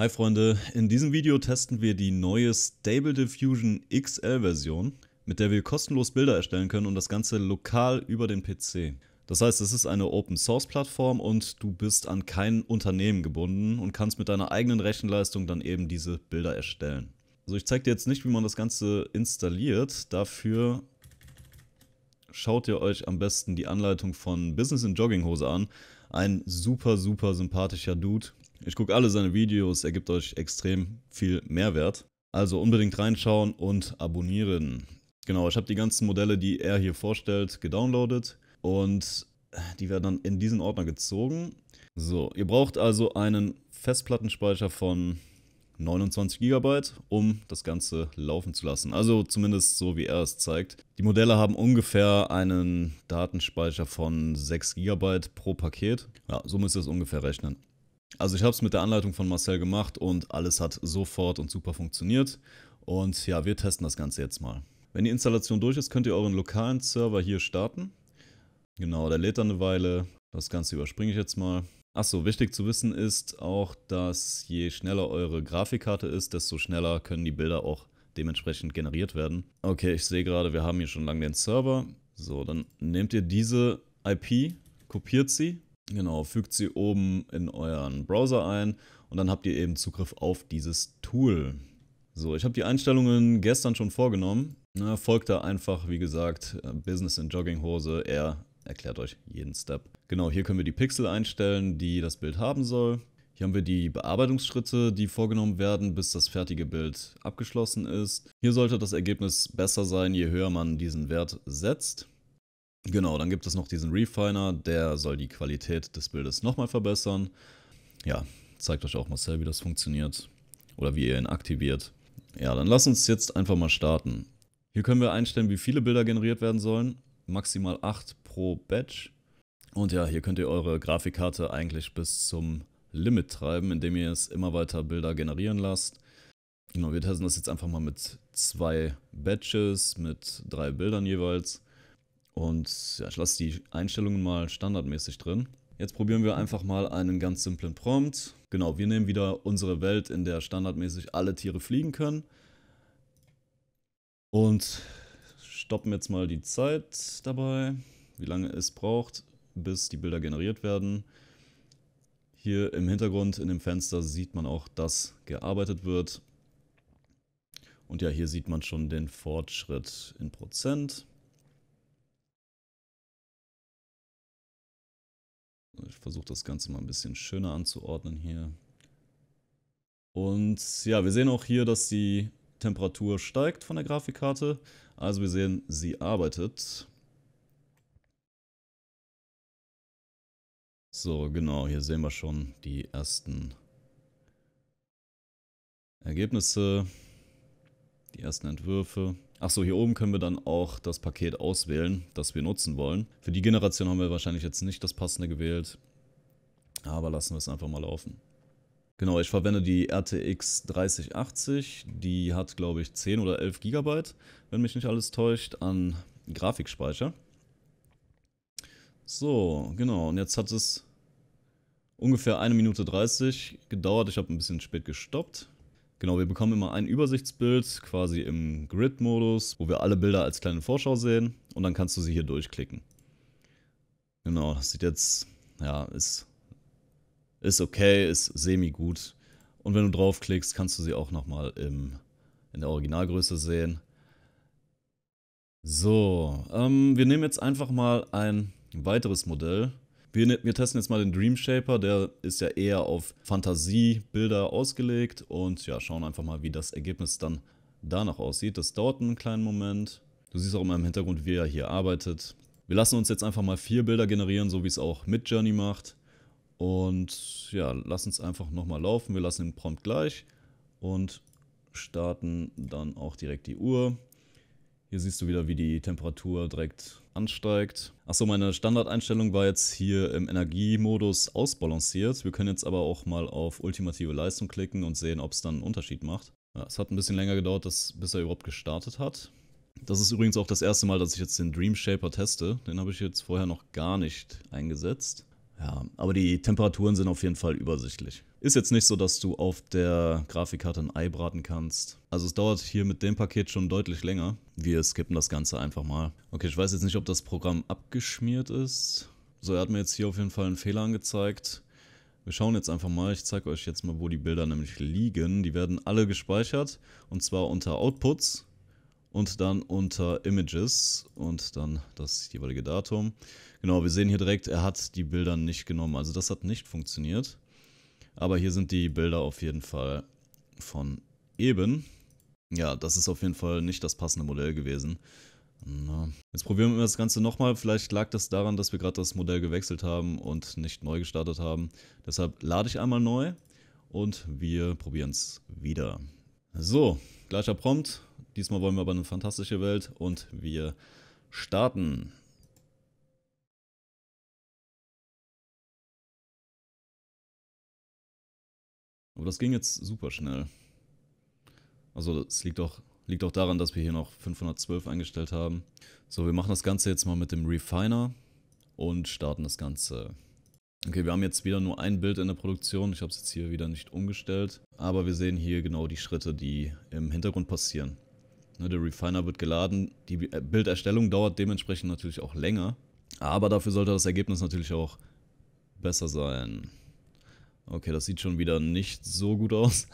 Hi Freunde, in diesem Video testen wir die neue Stable Diffusion XL Version, mit der wir kostenlos Bilder erstellen können und das Ganze lokal über den PC. Das heißt, es ist eine Open Source Plattform und du bist an kein Unternehmen gebunden und kannst mit deiner eigenen Rechenleistung dann eben diese Bilder erstellen. Also ich zeige dir jetzt nicht, wie man das Ganze installiert, dafür schaut ihr euch am besten die Anleitung von Business in Jogginghose an. Ein super, super sympathischer Dude. Ich gucke alle seine Videos, er gibt euch extrem viel Mehrwert. Also unbedingt reinschauen und abonnieren. Genau, ich habe die ganzen Modelle, die er hier vorstellt, gedownloadet und die werden dann in diesen Ordner gezogen. So, ihr braucht also einen Festplattenspeicher von 29 GB, um das Ganze laufen zu lassen. Also zumindest so, wie er es zeigt. Die Modelle haben ungefähr einen Datenspeicher von 6 GB pro Paket. Ja, so müsst ihr es ungefähr rechnen. Also ich habe es mit der Anleitung von Marcel gemacht und alles hat sofort und super funktioniert. Und ja, wir testen das Ganze jetzt mal. Wenn die Installation durch ist, könnt ihr euren lokalen Server hier starten. Genau, der lädt dann eine Weile. Das Ganze überspringe ich jetzt mal. Achso, wichtig zu wissen ist auch, dass je schneller eure Grafikkarte ist, desto schneller können die Bilder auch dementsprechend generiert werden. Okay, ich sehe gerade, wir haben hier schon lange den Server. So, dann nehmt ihr diese IP, kopiert sie, genau, fügt sie oben in euren Browser ein und dann habt ihr eben Zugriff auf dieses Tool. So, ich habe die Einstellungen gestern schon vorgenommen. Na, folgt da einfach, wie gesagt, äh, Business in Jogginghose, eher erklärt euch jeden Step. Genau, hier können wir die Pixel einstellen, die das Bild haben soll. Hier haben wir die Bearbeitungsschritte, die vorgenommen werden, bis das fertige Bild abgeschlossen ist. Hier sollte das Ergebnis besser sein, je höher man diesen Wert setzt. Genau, dann gibt es noch diesen Refiner, der soll die Qualität des Bildes nochmal verbessern. Ja, zeigt euch auch Marcel, wie das funktioniert oder wie ihr ihn aktiviert. Ja, dann lasst uns jetzt einfach mal starten. Hier können wir einstellen, wie viele Bilder generiert werden sollen. Maximal 8 pro Batch. Und ja, hier könnt ihr eure Grafikkarte eigentlich bis zum Limit treiben, indem ihr es immer weiter Bilder generieren lasst. Genau, wir testen das jetzt einfach mal mit zwei Batches, mit drei Bildern jeweils. Und ja, ich lasse die Einstellungen mal standardmäßig drin. Jetzt probieren wir einfach mal einen ganz simplen Prompt. Genau, wir nehmen wieder unsere Welt, in der standardmäßig alle Tiere fliegen können. Und stoppen jetzt mal die Zeit dabei wie lange es braucht, bis die Bilder generiert werden. Hier im Hintergrund in dem Fenster sieht man auch, dass gearbeitet wird. Und ja, hier sieht man schon den Fortschritt in Prozent. Ich versuche das Ganze mal ein bisschen schöner anzuordnen hier. Und ja, wir sehen auch hier, dass die Temperatur steigt von der Grafikkarte. Also wir sehen, sie arbeitet. So, genau, hier sehen wir schon die ersten Ergebnisse, die ersten Entwürfe. Achso, hier oben können wir dann auch das Paket auswählen, das wir nutzen wollen. Für die Generation haben wir wahrscheinlich jetzt nicht das passende gewählt, aber lassen wir es einfach mal laufen. Genau, ich verwende die RTX 3080, die hat glaube ich 10 oder 11 GB, wenn mich nicht alles täuscht, an Grafikspeicher. So, genau. Und jetzt hat es ungefähr eine Minute 30 gedauert. Ich habe ein bisschen spät gestoppt. Genau, wir bekommen immer ein Übersichtsbild, quasi im Grid-Modus, wo wir alle Bilder als kleine Vorschau sehen. Und dann kannst du sie hier durchklicken. Genau, das sieht jetzt, ja, ist, ist okay, ist semi-gut. Und wenn du draufklickst, kannst du sie auch nochmal in der Originalgröße sehen. So, ähm, wir nehmen jetzt einfach mal ein ein weiteres Modell. Wir, ne-, wir testen jetzt mal den Dream Shaper, der ist ja eher auf Fantasiebilder ausgelegt und ja, schauen einfach mal, wie das Ergebnis dann danach aussieht. Das dauert einen kleinen Moment. Du siehst auch immer im Hintergrund, wie er hier arbeitet. Wir lassen uns jetzt einfach mal vier Bilder generieren, so wie es auch Midjourney macht. Und ja, lass uns einfach nochmal laufen. Wir lassen den Prompt gleich und starten dann auch direkt die Uhr. Hier siehst du wieder, wie die Temperatur direkt ansteigt. Achso, meine Standardeinstellung war jetzt hier im Energiemodus ausbalanciert. Wir können jetzt aber auch mal auf ultimative Leistung klicken und sehen, ob es dann einen Unterschied macht. Ja, es hat ein bisschen länger gedauert, dass, bis er überhaupt gestartet hat. Das ist übrigens auch das erste Mal, dass ich jetzt den Dream Shaper teste. Den habe ich jetzt vorher noch gar nicht eingesetzt. Ja, aber die Temperaturen sind auf jeden Fall übersichtlich. Ist jetzt nicht so, dass du auf der Grafikkarte ein Ei braten kannst. Also es dauert hier mit dem Paket schon deutlich länger. Wir skippen das Ganze einfach mal. Okay, ich weiß jetzt nicht, ob das Programm abgeschmiert ist. So, er hat mir jetzt hier auf jeden Fall einen Fehler angezeigt. Wir schauen jetzt einfach mal, ich zeige euch jetzt mal, wo die Bilder nämlich liegen. Die werden alle gespeichert und zwar unter Outputs und dann unter Images und dann das jeweilige Datum. Genau, wir sehen hier direkt, er hat die Bilder nicht genommen. Also das hat nicht funktioniert. Aber hier sind die Bilder auf jeden Fall von eben. Ja, das ist auf jeden Fall nicht das passende Modell gewesen. Na. Jetzt probieren wir das Ganze nochmal. Vielleicht lag das daran, dass wir gerade das Modell gewechselt haben und nicht neu gestartet haben. Deshalb lade ich einmal neu und wir probieren es wieder. So, gleicher Prompt. Diesmal wollen wir aber eine fantastische Welt und wir starten. Aber das ging jetzt super schnell. Also das liegt auch, liegt auch daran, dass wir hier noch 512 eingestellt haben. So, wir machen das Ganze jetzt mal mit dem Refiner und starten das Ganze. Okay, wir haben jetzt wieder nur ein Bild in der Produktion. Ich habe es jetzt hier wieder nicht umgestellt. Aber wir sehen hier genau die Schritte, die im Hintergrund passieren. Ne, der Refiner wird geladen. Die äh, Bilderstellung dauert dementsprechend natürlich auch länger. Aber dafür sollte das Ergebnis natürlich auch besser sein. Okay, das sieht schon wieder nicht so gut aus.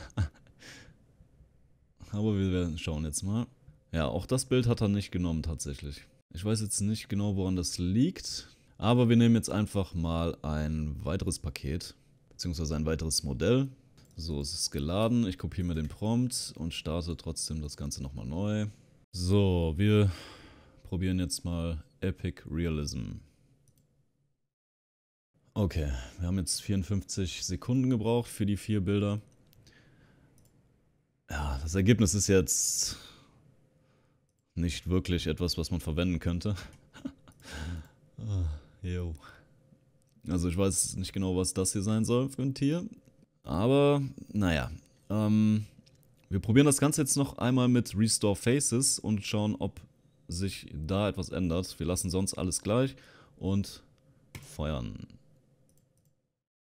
Aber wir schauen jetzt mal. Ja, auch das Bild hat er nicht genommen tatsächlich. Ich weiß jetzt nicht genau, woran das liegt. Aber wir nehmen jetzt einfach mal ein weiteres Paket. Beziehungsweise ein weiteres Modell. So, es ist geladen. Ich kopiere mir den Prompt und starte trotzdem das Ganze nochmal neu. So, wir probieren jetzt mal Epic Realism. Okay, wir haben jetzt 54 Sekunden gebraucht für die vier Bilder. Ja, das Ergebnis ist jetzt nicht wirklich etwas, was man verwenden könnte. Ah, jo. also ich weiß nicht genau, was das hier sein soll für ein Tier. Aber, naja. Ähm, wir probieren das Ganze jetzt noch einmal mit Restore Faces und schauen, ob sich da etwas ändert. Wir lassen sonst alles gleich und feuern.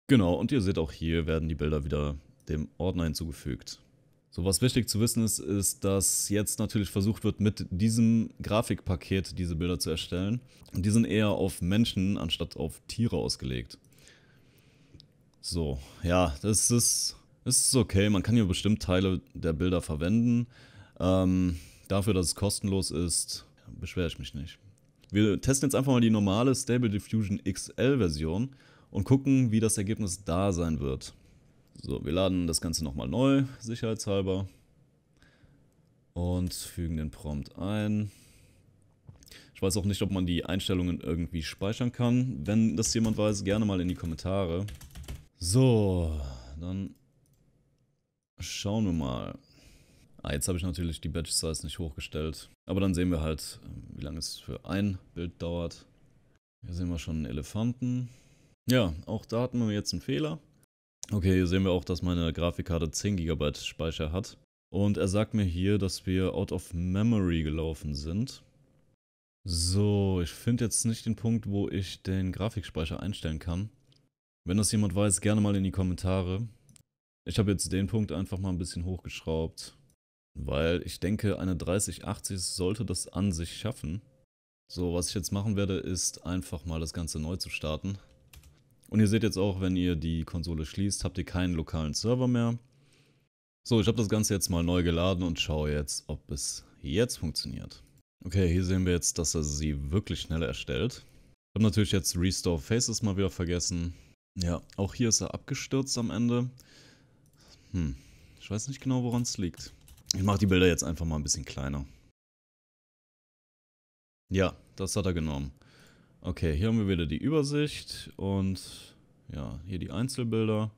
Genau, und ihr seht auch hier werden die Bilder wieder dem Ordner hinzugefügt. So, was wichtig zu wissen ist, ist, dass jetzt natürlich versucht wird, mit diesem Grafikpaket diese Bilder zu erstellen. Und die sind eher auf Menschen anstatt auf Tiere ausgelegt. So, ja, das ist, ist okay. Man kann hier bestimmt Teile der Bilder verwenden. Ähm, dafür, dass es kostenlos ist, beschwere ich mich nicht. Wir testen jetzt einfach mal die normale Stable Diffusion XL Version und gucken, wie das Ergebnis da sein wird. So, wir laden das Ganze nochmal neu, sicherheitshalber. Und fügen den Prompt ein. Ich weiß auch nicht, ob man die Einstellungen irgendwie speichern kann. Wenn das jemand weiß, gerne mal in die Kommentare. So, dann schauen wir mal. Ah, jetzt habe ich natürlich die Batch Size nicht hochgestellt. Aber dann sehen wir halt, wie lange es für ein Bild dauert. Hier sehen wir schon einen Elefanten. Ja, auch da hatten wir jetzt einen Fehler. Okay, hier sehen wir auch, dass meine Grafikkarte 10 GB Speicher hat. Und er sagt mir hier, dass wir out of memory gelaufen sind. So, ich finde jetzt nicht den Punkt, wo ich den Grafikspeicher einstellen kann. Wenn das jemand weiß, gerne mal in die Kommentare. Ich habe jetzt den Punkt einfach mal ein bisschen hochgeschraubt, weil ich denke, eine 3080 sollte das an sich schaffen. So, was ich jetzt machen werde, ist einfach mal das Ganze neu zu starten. Und ihr seht jetzt auch, wenn ihr die Konsole schließt, habt ihr keinen lokalen Server mehr. So, ich habe das Ganze jetzt mal neu geladen und schaue jetzt, ob es jetzt funktioniert. Okay, hier sehen wir jetzt, dass er sie wirklich schnell erstellt. Ich habe natürlich jetzt Restore Faces mal wieder vergessen. Ja, auch hier ist er abgestürzt am Ende. Hm, ich weiß nicht genau, woran es liegt. Ich mache die Bilder jetzt einfach mal ein bisschen kleiner. Ja, das hat er genommen. Okay, hier haben wir wieder die Übersicht und ja, hier die Einzelbilder.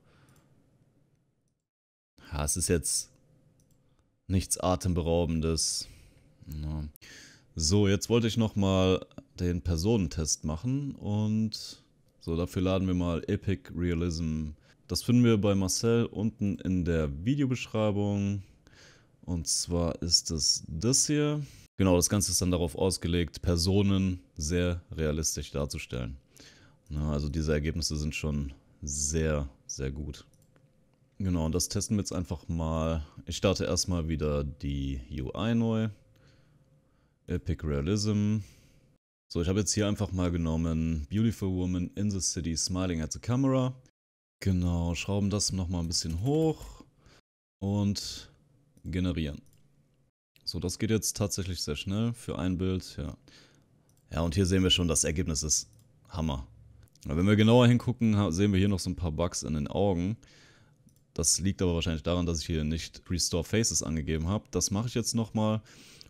Ja, es ist jetzt nichts Atemberaubendes. Ja. So, jetzt wollte ich nochmal den Personentest machen und so, dafür laden wir mal Epic Realism. Das finden wir bei Marcel unten in der Videobeschreibung. Und zwar ist es das hier. Genau, das Ganze ist dann darauf ausgelegt, Personen sehr realistisch darzustellen. Na, ne, also diese Ergebnisse sind schon sehr, sehr gut. Genau, und das testen wir jetzt einfach mal. Ich starte erstmal wieder die UI neu. Epic Realism. So, ich habe jetzt hier einfach mal genommen Beautiful Woman in the City Smiling at the Camera. Genau, schrauben das nochmal ein bisschen hoch und generieren. So, das geht jetzt tatsächlich sehr schnell für ein Bild, ja. Ja, und hier sehen wir schon, das Ergebnis ist Hammer. Wenn wir genauer hingucken, sehen wir hier noch so ein paar Bugs in den Augen. Das liegt aber wahrscheinlich daran, dass ich hier nicht Restore Faces angegeben habe. Das mache ich jetzt nochmal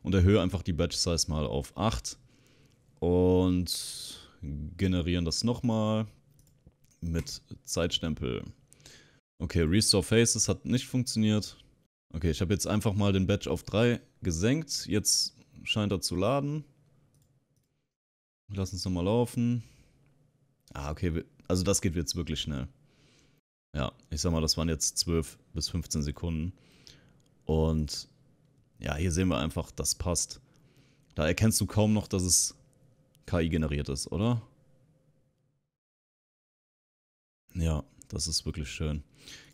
und erhöhe einfach die Batch Size mal auf 8 und generieren das nochmal mit Zeitstempel. Okay, Restore Faces hat nicht funktioniert. Okay, ich habe jetzt einfach mal den Batch auf 3 gesenkt. Jetzt scheint er zu laden. Lass uns nochmal laufen. Ah, okay. Also das geht jetzt wirklich schnell. Ja, ich sag mal, das waren jetzt 12 bis 15 Sekunden. Und ja, hier sehen wir einfach, das passt. Da erkennst du kaum noch, dass es KI generiert ist, oder? Ja, das ist wirklich schön.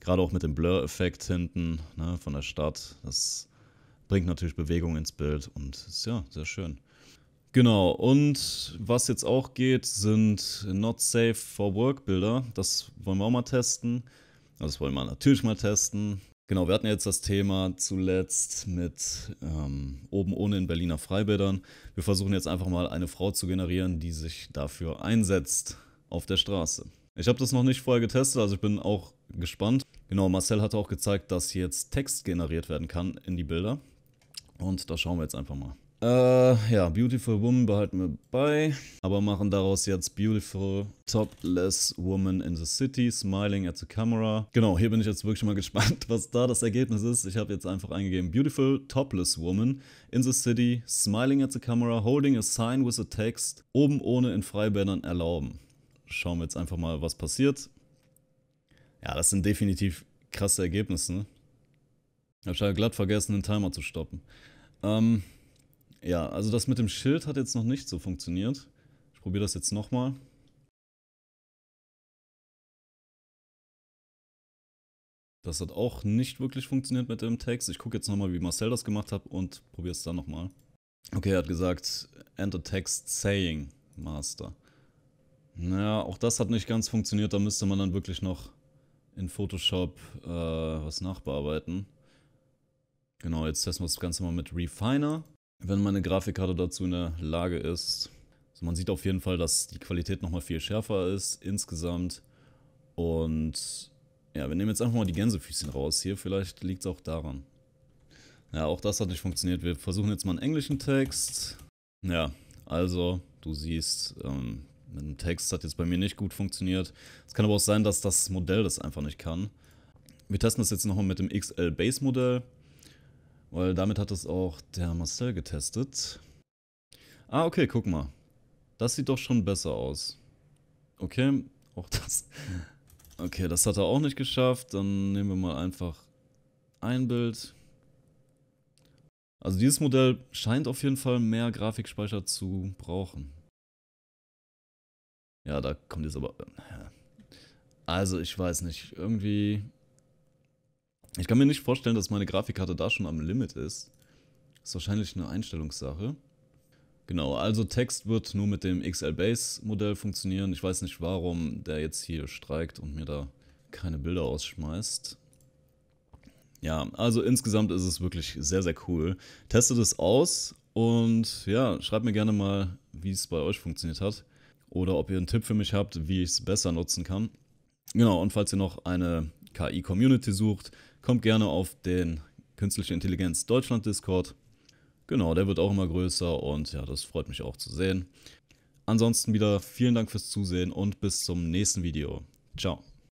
Gerade auch mit dem Blur-Effekt hinten ne, von der Stadt. Das bringt natürlich Bewegung ins Bild und ist ja sehr schön. Genau, und was jetzt auch geht, sind Not Safe for Work Bilder. Das wollen wir auch mal testen. Also das wollen wir natürlich mal testen. Genau, wir hatten jetzt das Thema zuletzt mit ähm, Oben ohne in Berliner Freibildern. Wir versuchen jetzt einfach mal eine Frau zu generieren, die sich dafür einsetzt auf der Straße. Ich habe das noch nicht vorher getestet, also ich bin auch gespannt. Genau, Marcel hatte auch gezeigt, dass jetzt Text generiert werden kann in die Bilder. Und da schauen wir jetzt einfach mal. Äh, ja, Beautiful Woman behalten wir bei, aber machen daraus jetzt Beautiful Topless Woman in the City, Smiling at the Camera. Genau, hier bin ich jetzt wirklich mal gespannt, was da das Ergebnis ist. Ich habe jetzt einfach eingegeben, Beautiful Topless Woman in the City, Smiling at the Camera, Holding a Sign with a Text, oben ohne in Freibändern erlauben. Schauen wir jetzt einfach mal, was passiert. Ja, das sind definitiv krasse Ergebnisse. Ne? Habe ich halt glatt vergessen, den Timer zu stoppen. Ähm, ja, also das mit dem Schild hat jetzt noch nicht so funktioniert. Ich probiere das jetzt nochmal. Das hat auch nicht wirklich funktioniert mit dem Text. Ich gucke jetzt nochmal, wie Marcel das gemacht hat und probiere es dann nochmal. Okay, er hat gesagt, enter text saying master. Naja, auch das hat nicht ganz funktioniert. Da müsste man dann wirklich noch in Photoshop äh, was nachbearbeiten. Genau, jetzt testen wir das Ganze mal mit Refiner, wenn meine Grafikkarte dazu in der Lage ist. Also man sieht auf jeden Fall, dass die Qualität nochmal viel schärfer ist insgesamt. Und ja, wir nehmen jetzt einfach mal die Gänsefüßchen raus hier. Vielleicht liegt es auch daran. Ja, auch das hat nicht funktioniert. Wir versuchen jetzt mal einen englischen Text. Ja, also, du siehst, ähm, mit dem Text hat jetzt bei mir nicht gut funktioniert. Es kann aber auch sein, dass das Modell das einfach nicht kann. Wir testen das jetzt nochmal mit dem XL Base Modell. Weil damit hat es auch der Marcel getestet. Ah, okay, guck mal. Das sieht doch schon besser aus. Okay, auch das. Okay, das hat er auch nicht geschafft. Dann nehmen wir mal einfach ein Bild. Also dieses Modell scheint auf jeden Fall mehr Grafikspeicher zu brauchen. Ja, da kommt jetzt aber... Äh, also ich weiß nicht, irgendwie ich kann mir nicht vorstellen, dass meine Grafikkarte da schon am Limit ist. Ist wahrscheinlich eine Einstellungssache. Genau, also Text wird nur mit dem XL Base Modell funktionieren. Ich weiß nicht, warum der jetzt hier streikt und mir da keine Bilder ausschmeißt. Ja, also insgesamt ist es wirklich sehr, sehr cool. Testet es aus und ja, schreibt mir gerne mal, wie es bei euch funktioniert hat. Oder ob ihr einen Tipp für mich habt, wie ich es besser nutzen kann. Genau, und falls ihr noch eine KI-Community sucht, kommt gerne auf den Künstliche Intelligenz Deutschland Discord. Genau, der wird auch immer größer und ja, das freut mich auch zu sehen. Ansonsten wieder vielen Dank fürs Zusehen und bis zum nächsten Video. Ciao.